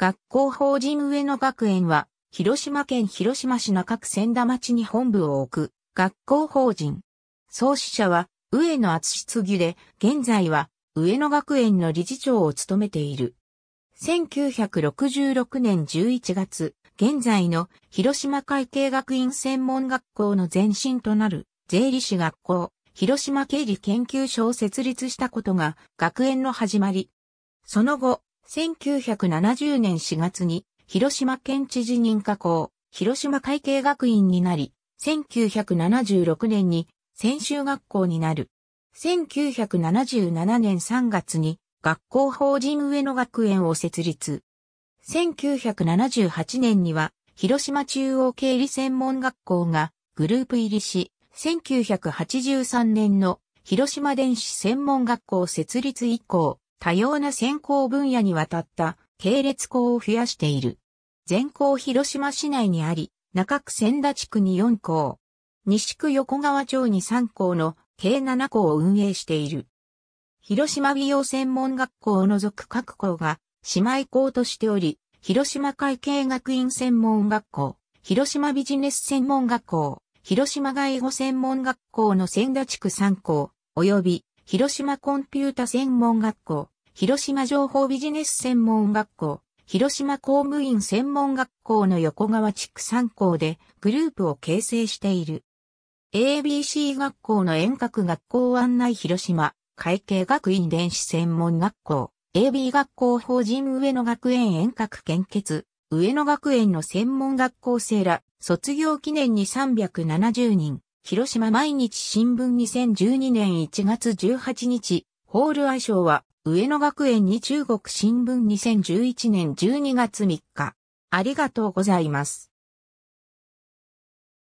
学校法人上野学園は、広島県広島市中区千田町に本部を置く、学校法人。創始者は、上野厚次で、現在は、上野学園の理事長を務めている。1966年11月、現在の広島会計学院専門学校の前身となる税理士学校、広島経理研究所を設立したことが学園の始まり。その後、1970年4月に広島県知事認可校、広島会計学院になり、1976年に専修学校になる。1977年3月に学校法人上野学園を設立。1978年には広島中央経理専門学校がグループ入りし、1983年の広島電子専門学校設立以降、多様な専攻分野にわたった系列校を増やしている。全校広島市内にあり、中区千田地区に4校、西区横川町に3校の計7校を運営している。広島美容専門学校を除く各校が姉妹校としており、広島会計学院専門学校、広島ビジネス専門学校、広島外語専門学校の千田地区3校、及び広島コンピュータ専門学校、広島情報ビジネス専門学校、広島公務員専門学校の横川地区3校でグループを形成している。ABC 学校の遠隔学校案内広島、会計学院電子専門学校、AB 学校法人上野学園遠隔献血、上野学園の専門学校生ら、卒業記念に370人、広島毎日新聞2012年1月18日、ホール愛称は、上野学園に中国新聞2011年12月3日。ありがとうございます。